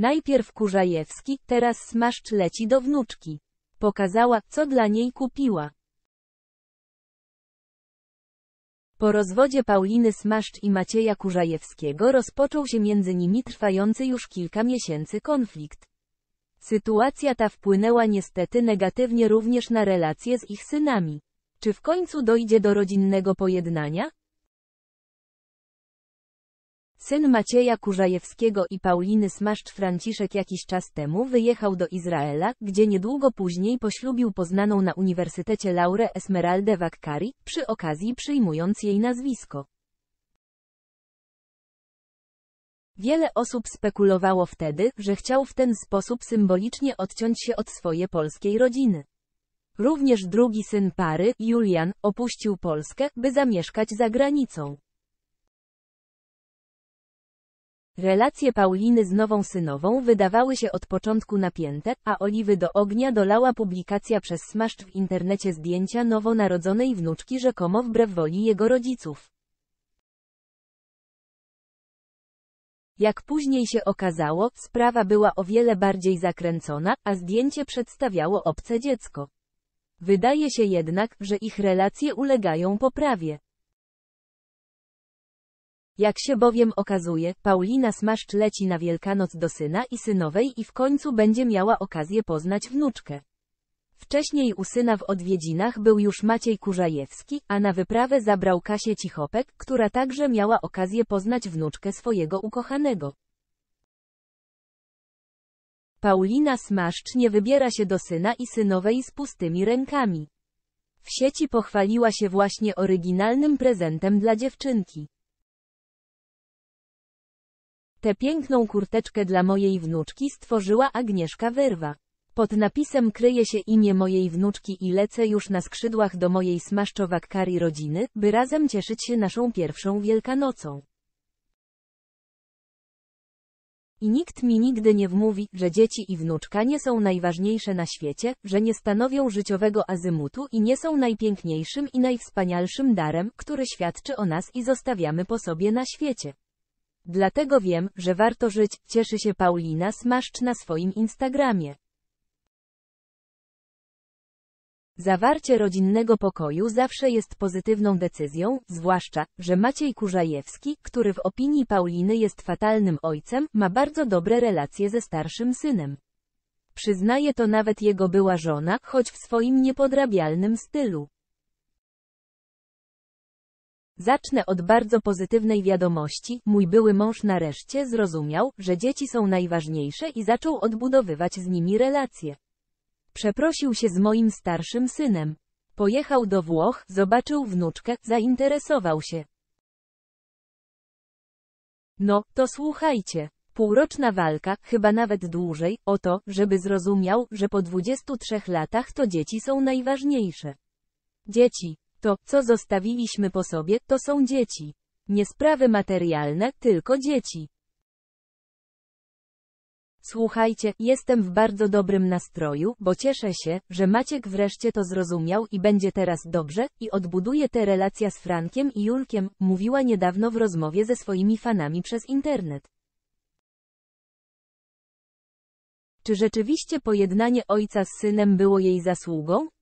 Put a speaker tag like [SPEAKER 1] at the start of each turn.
[SPEAKER 1] Najpierw Kurzajewski, teraz Smaszcz leci do wnuczki. Pokazała, co dla niej kupiła. Po rozwodzie Pauliny Smaszcz i Macieja Kurzajewskiego rozpoczął się między nimi trwający już kilka miesięcy konflikt. Sytuacja ta wpłynęła niestety negatywnie również na relacje z ich synami. Czy w końcu dojdzie do rodzinnego pojednania? Syn Macieja Kurzajewskiego i Pauliny Smaszcz Franciszek jakiś czas temu wyjechał do Izraela, gdzie niedługo później poślubił poznaną na Uniwersytecie Laurę Esmeraldę Wakkari, przy okazji przyjmując jej nazwisko. Wiele osób spekulowało wtedy, że chciał w ten sposób symbolicznie odciąć się od swojej polskiej rodziny. Również drugi syn pary, Julian, opuścił Polskę, by zamieszkać za granicą. Relacje Pauliny z nową synową wydawały się od początku napięte, a oliwy do ognia dolała publikacja przez Smaszcz w internecie zdjęcia nowonarodzonej wnuczki rzekomo wbrew woli jego rodziców. Jak później się okazało, sprawa była o wiele bardziej zakręcona, a zdjęcie przedstawiało obce dziecko. Wydaje się jednak, że ich relacje ulegają poprawie. Jak się bowiem okazuje, Paulina Smaszcz leci na Wielkanoc do syna i synowej i w końcu będzie miała okazję poznać wnuczkę. Wcześniej u syna w odwiedzinach był już Maciej Kurzajewski, a na wyprawę zabrał Kasię Cichopek, która także miała okazję poznać wnuczkę swojego ukochanego. Paulina Smaszcz nie wybiera się do syna i synowej z pustymi rękami. W sieci pochwaliła się właśnie oryginalnym prezentem dla dziewczynki. Tę piękną kurteczkę dla mojej wnuczki stworzyła Agnieszka Wyrwa. Pod napisem kryje się imię mojej wnuczki i lecę już na skrzydłach do mojej smaszczowak-kari rodziny, by razem cieszyć się naszą pierwszą Wielkanocą. I nikt mi nigdy nie wmówi, że dzieci i wnuczka nie są najważniejsze na świecie, że nie stanowią życiowego azymutu i nie są najpiękniejszym i najwspanialszym darem, który świadczy o nas i zostawiamy po sobie na świecie. Dlatego wiem, że warto żyć, cieszy się Paulina Smaszcz na swoim Instagramie. Zawarcie rodzinnego pokoju zawsze jest pozytywną decyzją, zwłaszcza, że Maciej Kurzajewski, który w opinii Pauliny jest fatalnym ojcem, ma bardzo dobre relacje ze starszym synem. Przyznaje to nawet jego była żona, choć w swoim niepodrabialnym stylu. Zacznę od bardzo pozytywnej wiadomości. Mój były mąż nareszcie zrozumiał, że dzieci są najważniejsze i zaczął odbudowywać z nimi relacje. Przeprosił się z moim starszym synem. Pojechał do Włoch, zobaczył wnuczkę, zainteresował się. No, to słuchajcie. Półroczna walka, chyba nawet dłużej, o to, żeby zrozumiał, że po 23 latach to dzieci są najważniejsze. Dzieci, to, co zostawiliśmy po sobie, to są dzieci. Nie sprawy materialne, tylko dzieci. Słuchajcie, jestem w bardzo dobrym nastroju, bo cieszę się, że Maciek wreszcie to zrozumiał i będzie teraz dobrze, i odbuduje te relacje z Frankiem i Julkiem, mówiła niedawno w rozmowie ze swoimi fanami przez internet. Czy rzeczywiście pojednanie ojca z synem było jej zasługą?